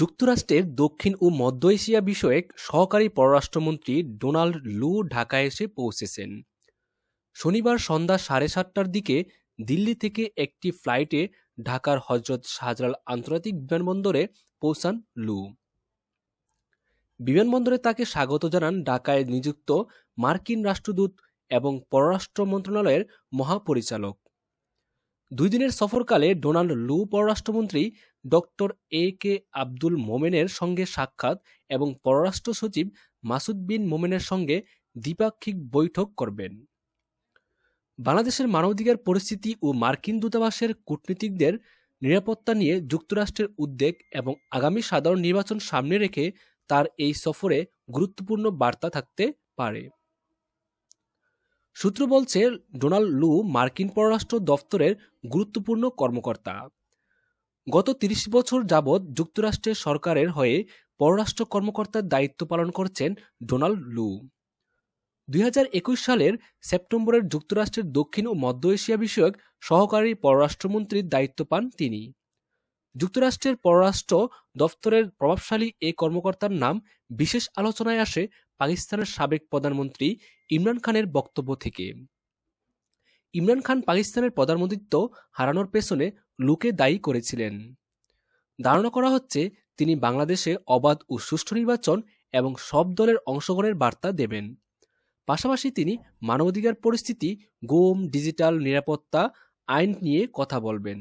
যুক্তরাষ্ট্রের দক্ষিণ ও মধ্য এশিয়া বিষয়ক সহকারী পররাষ্ট্রমন্ত্রী ডোনাল্ড লু ঢাকায় এসে পৌঁছেছেন শনিবার সন্ধ্যা সাড়ে সাতটার দিকে দিল্লি থেকে একটি ফ্লাইটে ঢাকার হজরত শাহজালাল আন্তর্জাতিক বিমানবন্দরে পৌঁছান লু বিমানবন্দরে তাকে স্বাগত জানান ঢাকায় নিযুক্ত মার্কিন রাষ্ট্রদূত এবং পররাষ্ট্র মন্ত্রণালয়ের মহাপরিচালক দুই দিনের সফরকালে ডোনাল্ড লু পররাষ্ট্রমন্ত্রী ডক্টর এ কে আব্দুল মোমেনের সঙ্গে সাক্ষাৎ এবং পররাষ্ট্র সচিব মাসুদ বিন মোমেনের সঙ্গে দ্বিপাক্ষিক বৈঠক করবেন বাংলাদেশের মানবাধিকার পরিস্থিতি ও মার্কিন দূতাবাসের কূটনীতিকদের নিরাপত্তা নিয়ে যুক্তরাষ্ট্রের উদ্বেগ এবং আগামী সাধারণ নির্বাচন সামনে রেখে তার এই সফরে গুরুত্বপূর্ণ বার্তা থাকতে পারে সূত্র বলছে ডোনাল্ড লু মার্কিন পররাষ্ট্র দপ্তরের গুরুত্বপূর্ণ কর্মকর্তা গত তিরিশ বছর যাবৎ যুক্তরাষ্ট্রের সরকারের হয়ে পররাষ্ট্র কর্মকর্তার দায়িত্ব পালন করছেন ডোনাল্ড লু দুই সালের সেপ্টেম্বরের যুক্তরাষ্ট্রের দক্ষিণ ও মধ্য এশিয়া বিষয়ক সহকারী পররাষ্ট্রমন্ত্রীর দায়িত্ব পান তিনি যুক্তরাষ্ট্রের পররাষ্ট্র দপ্তরের প্রভাবশালী এই কর্মকর্তার নাম বিশেষ আলোচনায় আসে পাকিস্তানের সাবেক প্রধানমন্ত্রী ইমরান খানের বক্তব্য থেকে ইমরান খান পাকিস্তানের প্রধানমন্ত্রিত্ব হারানোর পেছনে লুকে দায়ী করেছিলেন ধারণা করা হচ্ছে তিনি বাংলাদেশে অবাধ ও সুষ্ঠু নির্বাচন এবং সব দলের অংশগ্রহণের বার্তা দেবেন পাশাপাশি তিনি মানবাধিকার পরিস্থিতি গোম ডিজিটাল নিরাপত্তা আইন নিয়ে কথা বলবেন